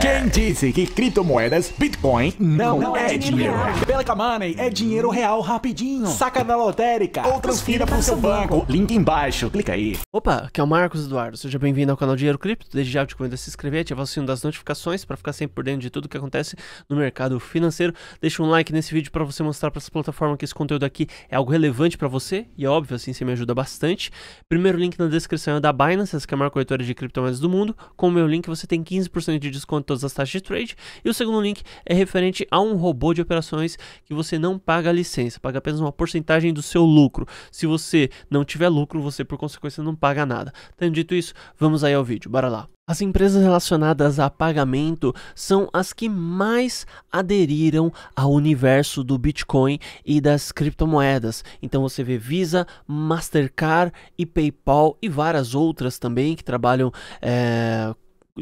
Quem disse que criptomoedas, Bitcoin, não, não é, é dinheiro? dinheiro. Pelica Money é dinheiro real rapidinho. Saca da lotérica ou transfira para o seu banco. banco. Link embaixo, clica aí. Opa, aqui é o Marcos Eduardo. Seja bem-vindo ao canal Dinheiro Cripto. Desde já te convido a se inscrever, ativar o sino das notificações para ficar sempre por dentro de tudo que acontece no mercado financeiro. Deixa um like nesse vídeo para você mostrar para essa plataforma que esse conteúdo aqui é algo relevante para você e é óbvio, assim você me ajuda bastante. Primeiro link na descrição é da Binance, essa que é a maior corretora de criptomoedas do mundo. Com o meu link você tem 15% de desconto em todas as taxas de trade. E o segundo link é referente a um robô de operações que você não paga licença, paga apenas uma porcentagem do seu lucro. Se você não tiver lucro, você por consequência não paga nada. Tendo dito isso, vamos aí ao vídeo, bora lá. As empresas relacionadas a pagamento são as que mais aderiram ao universo do Bitcoin e das criptomoedas. Então você vê Visa, Mastercard e PayPal e várias outras também que trabalham é,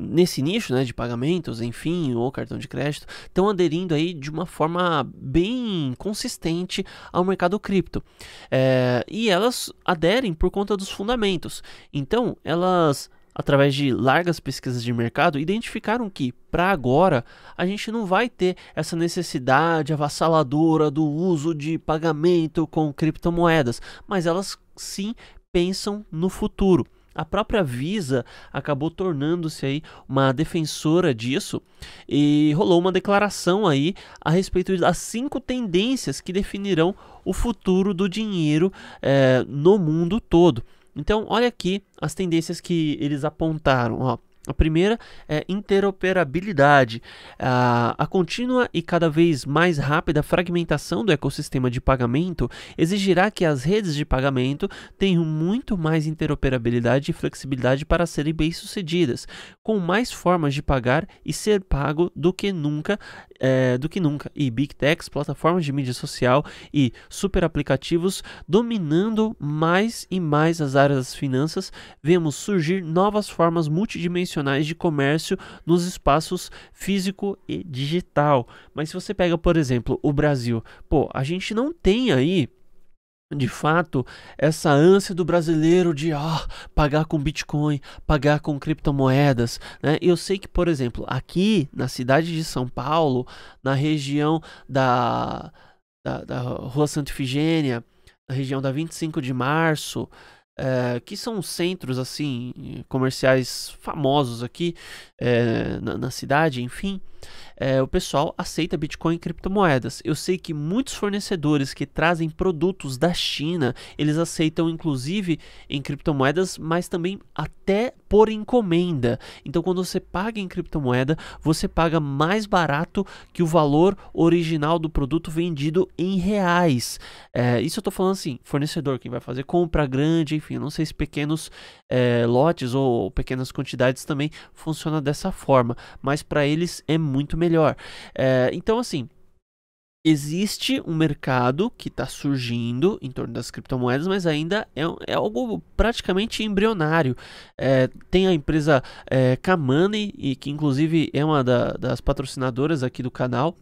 nesse nicho né, de pagamentos, enfim, ou cartão de crédito, estão aderindo aí de uma forma bem consistente ao mercado cripto. É, e elas aderem por conta dos fundamentos. Então, elas através de largas pesquisas de mercado, identificaram que, para agora, a gente não vai ter essa necessidade avassaladora do uso de pagamento com criptomoedas, mas elas sim pensam no futuro. A própria Visa acabou tornando-se aí uma defensora disso e rolou uma declaração aí a respeito das cinco tendências que definirão o futuro do dinheiro é, no mundo todo. Então, olha aqui as tendências que eles apontaram. Ó. A primeira é interoperabilidade, a, a, contínua e cada vez mais rápida fragmentação do ecossistema de pagamento exigirá que as redes de pagamento tenham muito mais interoperabilidade e flexibilidade para serem bem-sucedidas, com mais formas de pagar e ser pago do que nunca, é, do que nunca. E big techs, plataformas de mídia social e super aplicativos dominando mais e mais as áreas das finanças, vemos surgir novas formas multidimensionais tradicionais de comércio nos espaços físico e digital. Mas se você pega, por exemplo, o Brasil, pô, a gente não tem aí de fato, essa ânsia do brasileiro de ah, pagar com Bitcoin, pagar com criptomoedas. Né? Eu sei que, por exemplo, aqui na cidade de São Paulo, na região da, da, da Rua Santa Ifigênia, na região da 25 de março, é, que são centros assim comerciais famosos aqui é, na, na cidade, enfim é, o pessoal aceita Bitcoin e criptomoedas. Eu sei que muitos fornecedores que trazem produtos da China, eles aceitam inclusive em criptomoedas, mas também até por encomenda. Então, quando você paga em criptomoeda, você paga mais barato que o valor original do produto vendido em reais. É, isso eu estou falando assim, fornecedor quem vai fazer compra grande, enfim, não sei se pequenos é, lotes ou pequenas quantidades também funciona dessa forma, mas para eles é muito muito melhor. É, então, assim, existe um mercado que está surgindo em torno das criptomoedas, mas ainda é, é algo praticamente embrionário. É, tem a empresa é, Kamani, e que inclusive é uma da, das patrocinadoras aqui do canal.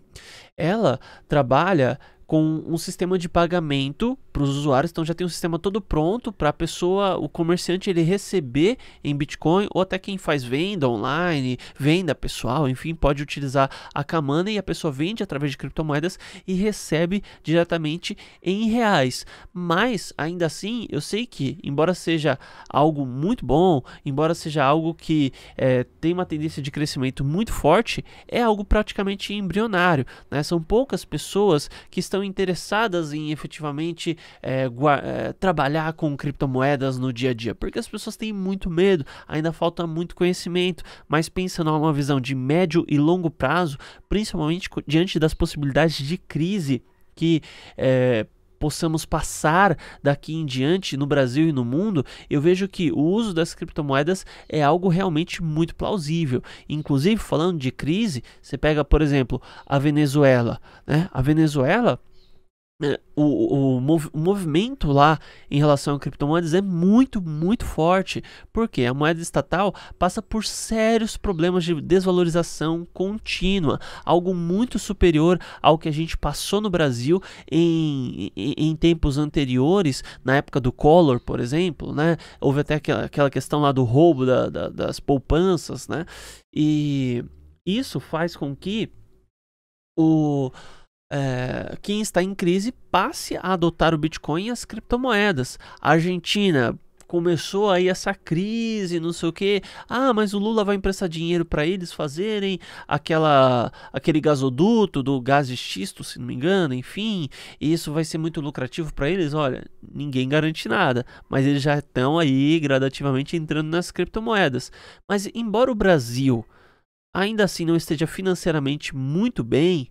Ela trabalha com um sistema de pagamento para os usuários. Então já tem um sistema todo pronto para a pessoa, o comerciante, ele receber em Bitcoin ou até quem faz venda online, venda pessoal, enfim, pode utilizar a Kamana e a pessoa vende através de criptomoedas e recebe diretamente em reais. Mas ainda assim, eu sei que, embora seja algo muito bom, embora seja algo que é, tem uma tendência de crescimento muito forte, é algo praticamente embrionário. Né? São poucas pessoas que estão estão interessadas em efetivamente é, é, trabalhar com criptomoedas no dia a dia, porque as pessoas têm muito medo, ainda falta muito conhecimento, mas pensando em uma visão de médio e longo prazo, principalmente diante das possibilidades de crise que é, possamos passar daqui em diante no Brasil e no mundo, eu vejo que o uso das criptomoedas é algo realmente muito plausível. Inclusive, falando de crise, você pega, por exemplo, a Venezuela. Né? A Venezuela é, o, o, mov o, movimento lá em relação a criptomoedas é muito, muito forte, porque a moeda estatal passa por sérios problemas de desvalorização contínua, algo muito superior ao que a gente passou no Brasil em, em, em tempos anteriores, na época do Collor, por exemplo, né? Houve até aquela, aquela questão lá do roubo da, da, das poupanças, né? E isso faz com que o é, quem está em crise passe a adotar o Bitcoin e as criptomoedas. A Argentina começou aí essa crise, não sei o que. Ah, mas o Lula vai emprestar dinheiro para eles fazerem aquela aquele gasoduto do gás de xisto, se não me engano, enfim, e isso vai ser muito lucrativo para eles. Olha, ninguém garante nada, mas eles já estão aí gradativamente entrando nas criptomoedas. Mas embora o Brasil ainda assim não esteja financeiramente muito bem,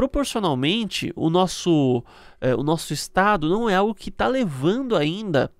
proporcionalmente o nosso, é, o nosso estado não é algo que está levando ainda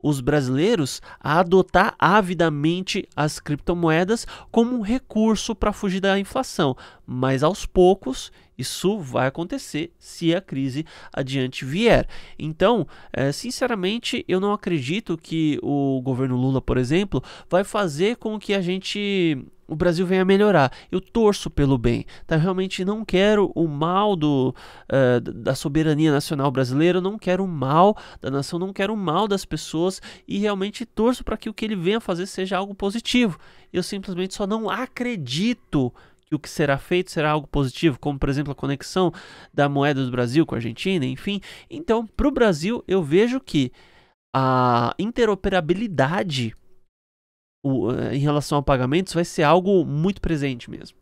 os brasileiros a adotar avidamente as criptomoedas como um recurso para fugir da inflação, mas aos poucos isso vai acontecer se a crise adiante vier. Então, é, sinceramente, eu não acredito que o governo Lula, por exemplo, vai fazer com que a gente o Brasil venha a melhorar. Eu torço pelo bem. Tá? Eu realmente não quero o mal do, uh, da soberania nacional brasileira, não quero o mal da nação, não quero o mal das pessoas e realmente torço para que o que ele venha fazer seja algo positivo. Eu simplesmente só não acredito que o que será feito será algo positivo, como por exemplo a conexão da moeda do Brasil com a Argentina, enfim. Então, para o Brasil, eu vejo que a interoperabilidade o, eh, em relação a pagamentos vai ser algo muito presente mesmo.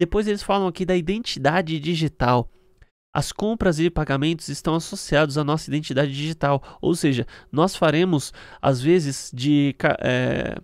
Depois eles falam aqui da identidade digital. As compras e pagamentos estão associados à nossa identidade digital, ou seja, nós faremos às vezes de é,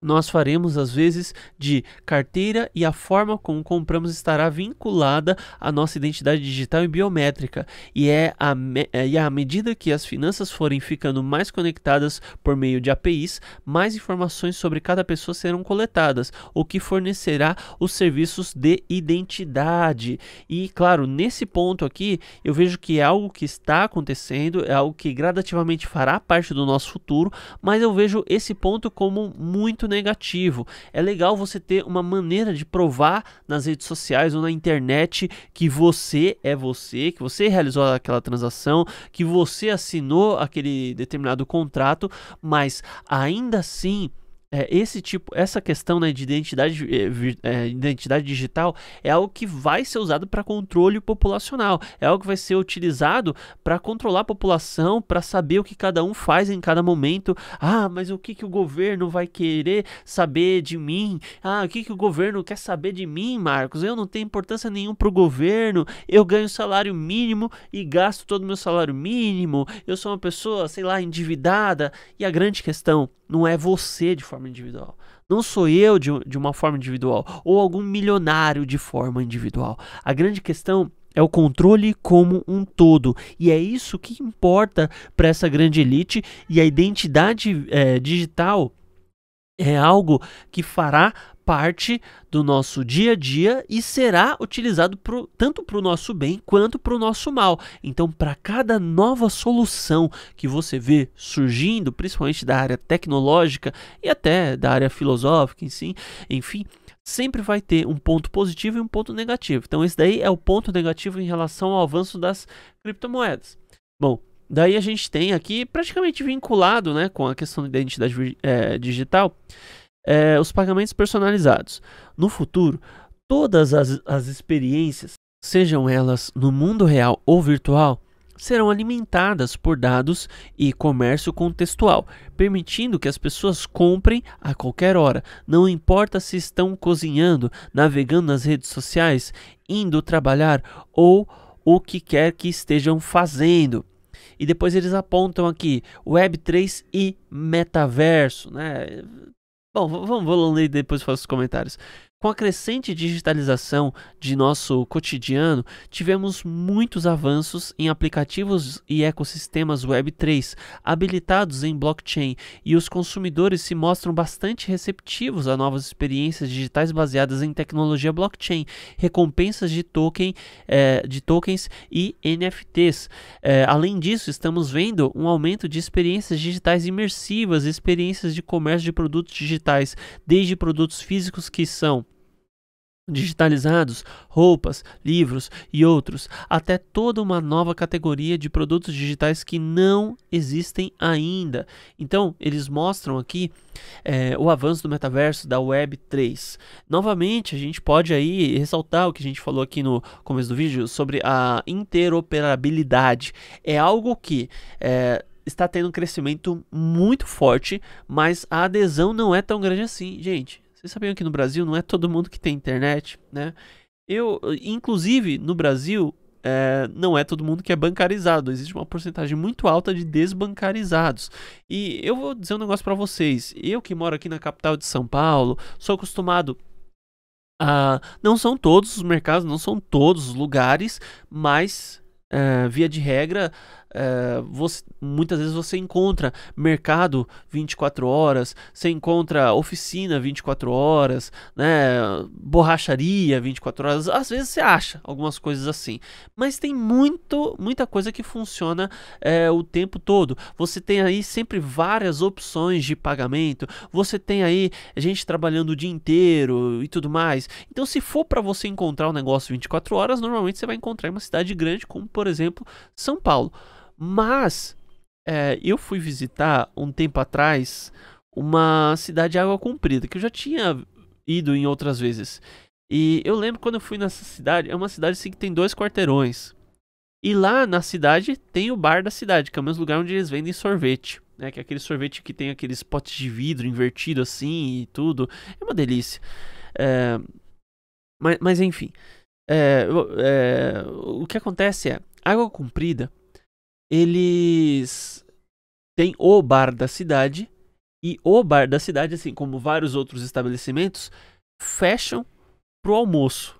nós faremos às vezes de carteira e a forma como compramos estará vinculada à nossa identidade digital e biométrica, e é a é, e à medida que as finanças forem ficando mais conectadas por meio de APIs, mais informações sobre cada pessoa serão coletadas, o que fornecerá os serviços de identidade. E claro, nesse ponto aqui, eu vejo que é algo que está acontecendo, é algo que gradativamente fará parte do nosso futuro, mas eu vejo esse ponto como muito negativo. É legal você ter uma maneira de provar nas redes sociais ou na internet que você é você, que você realizou aquela transação, que você assinou aquele determinado contrato, mas ainda assim é, esse tipo, essa questão né, de identidade, é, identidade digital é algo que vai ser usado para controle populacional, é algo que vai ser utilizado para controlar a população, para saber o que cada um faz em cada momento. Ah, mas o que, que o governo vai querer saber de mim? Ah, o que, que o governo quer saber de mim, Marcos? Eu não tenho importância nenhuma para o governo, eu ganho salário mínimo e gasto todo o meu salário mínimo, eu sou uma pessoa, sei lá, endividada. E a grande questão não é você de forma forma individual. Não sou eu de, de uma forma individual, ou algum milionário de forma individual. A grande questão é o controle como um todo. E é isso que importa para essa grande elite e a identidade é, digital é algo que fará parte do nosso dia a dia e será utilizado pro, tanto para o nosso bem quanto para o nosso mal. Então, para cada nova solução que você vê surgindo, principalmente da área tecnológica e até da área filosófica, enfim, enfim sempre vai ter um ponto positivo e um ponto negativo. Então, esse daí é o ponto negativo em relação ao avanço das criptomoedas. Bom, Daí a gente tem aqui, praticamente vinculado né, com a questão da identidade é, digital, é, os pagamentos personalizados. No futuro, todas as, as experiências, sejam elas no mundo real ou virtual, serão alimentadas por dados e comércio contextual, permitindo que as pessoas comprem a qualquer hora, não importa se estão cozinhando, navegando nas redes sociais, indo trabalhar ou o que quer que estejam fazendo. E depois eles apontam aqui Web3 e metaverso, né? Bom, vamos, vamos ler e depois faço os comentários. Com a crescente digitalização de nosso cotidiano, tivemos muitos avanços em aplicativos e ecossistemas Web3 habilitados em blockchain, e os consumidores se mostram bastante receptivos a novas experiências digitais baseadas em tecnologia blockchain, recompensas de, token, eh, de tokens e NFTs. Eh, além disso, estamos vendo um aumento de experiências digitais imersivas, experiências de comércio de produtos digitais, desde produtos físicos que são digitalizados, roupas, livros e outros, até toda uma nova categoria de produtos digitais que não existem ainda. Então, eles mostram aqui é, o avanço do metaverso da Web 3. Novamente, a gente pode aí ressaltar o que a gente falou aqui no começo do vídeo sobre a interoperabilidade. É algo que é, está tendo um crescimento muito forte, mas a adesão não é tão grande assim, gente vocês sabiam que no Brasil não é todo mundo que tem internet, né? Eu, inclusive, no Brasil, é, não é todo mundo que é bancarizado. Existe uma porcentagem muito alta de desbancarizados. E eu vou dizer um negócio para vocês. Eu que moro aqui na capital de São Paulo, sou acostumado a. Não são todos os mercados, não são todos os lugares, mas. É, via de regra, eh, você, muitas vezes você encontra mercado 24 horas, você encontra oficina 24 horas, né, borracharia 24 horas. Às vezes você acha algumas coisas assim, mas tem muito, muita coisa que funciona é, o tempo todo. Você tem aí sempre várias opções de pagamento, você tem aí gente trabalhando o dia inteiro e tudo mais. Então, se for para você encontrar um negócio 24 horas, normalmente você vai encontrar em uma cidade grande, como por exemplo São Paulo. Mas é, eu fui visitar um tempo atrás uma cidade de água comprida, que eu já tinha ido em outras vezes. E eu lembro quando eu fui nessa cidade, é uma cidade assim que tem dois quarteirões. E lá na cidade tem o bar da cidade, que é o mesmo lugar onde eles vendem sorvete. Né, que é aquele sorvete que tem aqueles potes de vidro invertido assim e tudo. É uma delícia. É, mas, mas enfim. É, é, o que acontece é, água comprida eles têm o bar da cidade e o bar da cidade, assim como vários outros estabelecimentos, fecham pro almoço.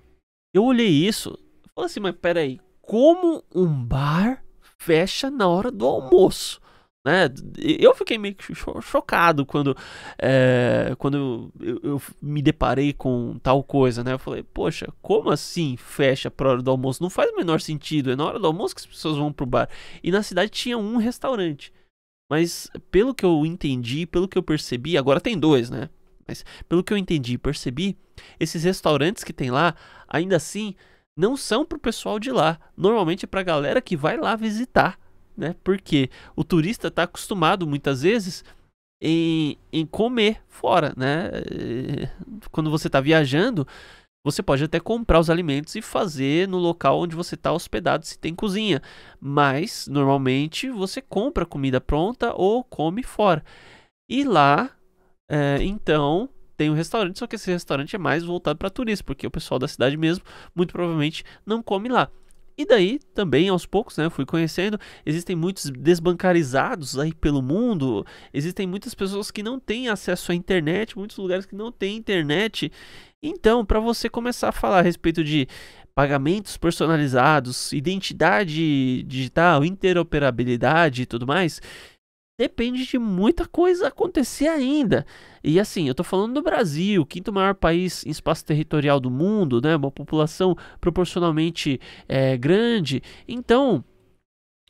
Eu olhei isso, falei assim, mas peraí, como um bar fecha na hora do almoço? Né? Eu fiquei meio chocado quando, é, quando eu, eu, me deparei com tal coisa, né? Eu falei, poxa, como assim fecha pra hora do almoço? Não faz o menor sentido, é na hora do almoço que as pessoas vão pro bar. E na cidade tinha um restaurante. Mas pelo que eu entendi, pelo que eu percebi, agora tem dois, né? Mas pelo que eu entendi e percebi, esses restaurantes que tem lá, ainda assim, não são pro pessoal de lá. Normalmente é pra galera que vai lá visitar né? Porque o turista está acostumado muitas vezes em, em comer fora, né? Eh, quando você está viajando, você pode até comprar os alimentos e fazer no local onde você está hospedado, se tem cozinha. Mas, normalmente, você compra comida pronta ou come fora. E lá, é, então, tem um restaurante, só que esse restaurante é mais voltado para turismo, porque o pessoal da cidade mesmo, muito provavelmente, não come lá. E daí, também aos poucos, né, fui conhecendo, existem muitos desbancarizados aí pelo mundo, existem muitas pessoas que não têm acesso à internet, muitos lugares que não têm internet. Então, para você começar a falar a respeito de pagamentos personalizados, identidade digital, interoperabilidade e tudo mais, depende de muita coisa acontecer ainda. E assim, eu tô falando do Brasil, quinto maior país em espaço territorial do mundo, né? Uma população proporcionalmente é, grande. Então,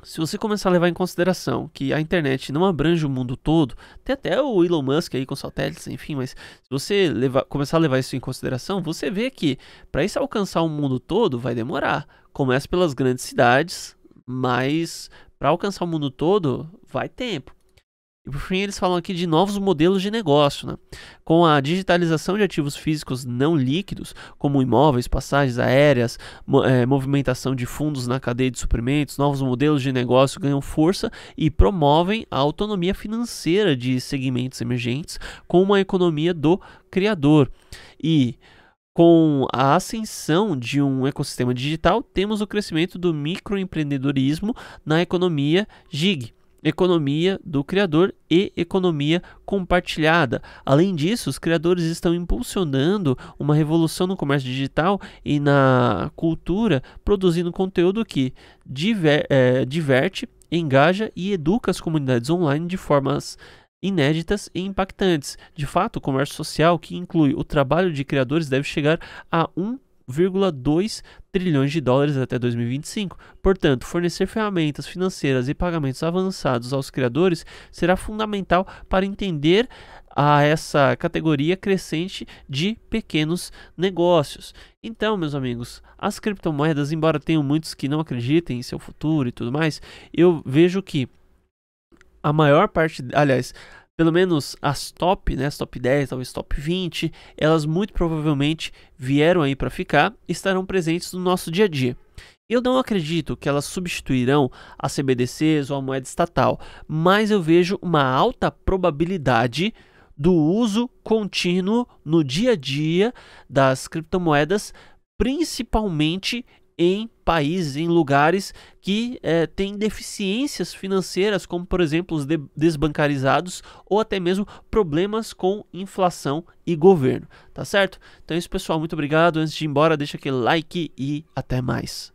se você começar a levar em consideração que a internet não abrange o mundo todo, tem até o Elon Musk aí com satélites, enfim, mas se você levar, começar a levar isso em consideração, você vê que para isso alcançar o mundo todo vai demorar. Começa pelas grandes cidades, mas para alcançar o mundo todo vai tempo. E por fim, eles falam aqui de novos modelos de negócio. Né? Com a digitalização de ativos físicos não líquidos, como imóveis, passagens aéreas, mo é, movimentação de fundos na cadeia de suprimentos, novos modelos de negócio ganham força e promovem a autonomia financeira de segmentos emergentes com uma economia do criador. E com a ascensão de um ecossistema digital, temos o crescimento do microempreendedorismo na economia gig economia do criador e economia compartilhada. Além disso, os criadores estão impulsionando uma revolução no comércio digital e na cultura, produzindo conteúdo que diver, é, diverte, engaja e educa as comunidades online de formas inéditas e impactantes. De fato, o comércio social, que inclui o trabalho de criadores, deve chegar a 1 1,2 trilhões de dólares até 2025. Portanto, fornecer ferramentas financeiras e pagamentos avançados aos criadores será fundamental para entender a essa categoria crescente de pequenos negócios. Então, meus amigos, as criptomoedas, embora tenham muitos que não acreditem em seu futuro e tudo mais, eu vejo que a maior parte, aliás, pelo menos as top, né, as top 10, talvez top 20, elas muito provavelmente vieram aí para ficar e estarão presentes no nosso dia a dia. Eu não acredito que elas substituirão a CBDCs ou a moeda estatal, mas eu vejo uma alta probabilidade do uso contínuo no dia a dia das criptomoedas, principalmente em países, em lugares que é, têm deficiências financeiras, como por exemplo os de desbancarizados ou até mesmo problemas com inflação e governo, tá certo? Então é isso pessoal, muito obrigado. Antes de ir embora, deixa aquele like e até mais.